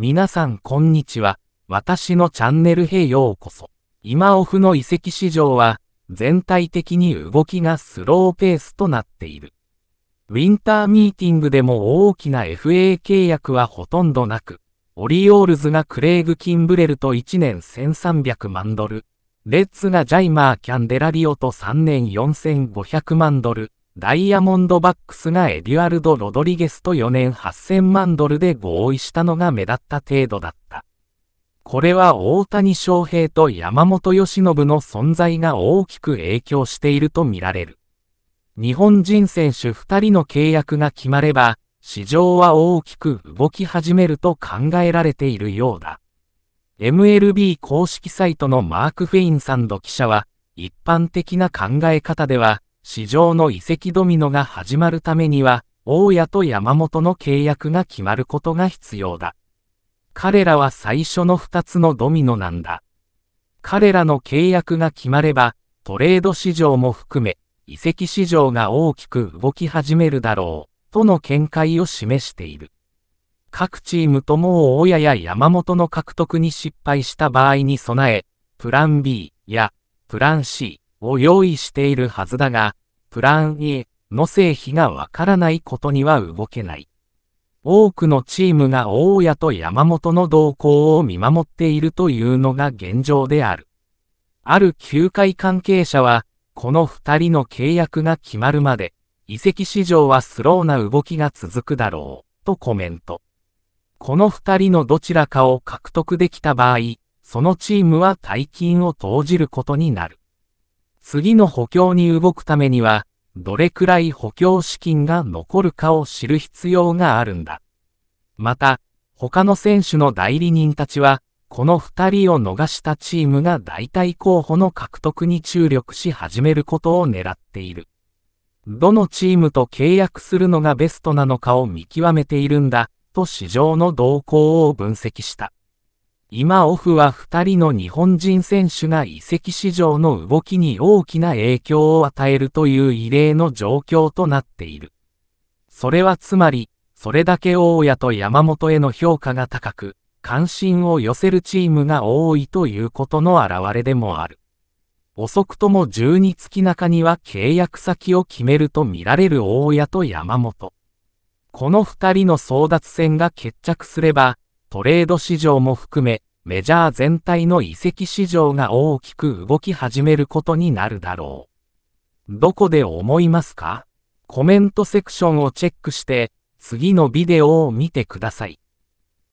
皆さんこんにちは。私のチャンネルへようこそ。今オフの移籍市場は、全体的に動きがスローペースとなっている。ウィンターミーティングでも大きな FA 契約はほとんどなく、オリオールズがクレイグ・キンブレルと1年1300万ドル、レッツがジャイマー・キャンデラリオと3年4500万ドル、ダイヤモンドバックスがエデュアルド・ロドリゲスと4年8000万ドルで合意したのが目立った程度だった。これは大谷翔平と山本由伸の存在が大きく影響しているとみられる。日本人選手2人の契約が決まれば、市場は大きく動き始めると考えられているようだ。MLB 公式サイトのマーク・フェインさんと記者は、一般的な考え方では、市場の移籍ドミノが始まるためには、大家と山本の契約が決まることが必要だ。彼らは最初の2つのドミノなんだ。彼らの契約が決まれば、トレード市場も含め、移籍市場が大きく動き始めるだろう、との見解を示している。各チームとも大家や山本の獲得に失敗した場合に備え、プラン B やプラン C、を用意しているはずだが、プラン E の成否がわからないことには動けない。多くのチームが大家と山本の動向を見守っているというのが現状である。ある球界関係者は、この二人の契約が決まるまで、移籍市場はスローな動きが続くだろう、とコメント。この二人のどちらかを獲得できた場合、そのチームは大金を投じることになる。次の補強に動くためには、どれくらい補強資金が残るかを知る必要があるんだ。また、他の選手の代理人たちは、この2人を逃したチームが代替候補の獲得に注力し始めることを狙っている。どのチームと契約するのがベストなのかを見極めているんだ、と市場の動向を分析した。今オフは2人の日本人選手が移籍市場の動きに大きな影響を与えるという異例の状況となっている。それはつまり、それだけ大谷と山本への評価が高く、関心を寄せるチームが多いということの表れでもある。遅くとも12月中には契約先を決めると見られる大谷と山本。この2人の争奪戦が決着すれば、トレード市場も含め、メジャー全体の移籍市場が大きく動き始めることになるだろう。どこで思いますかコメントセクションをチェックして、次のビデオを見てください。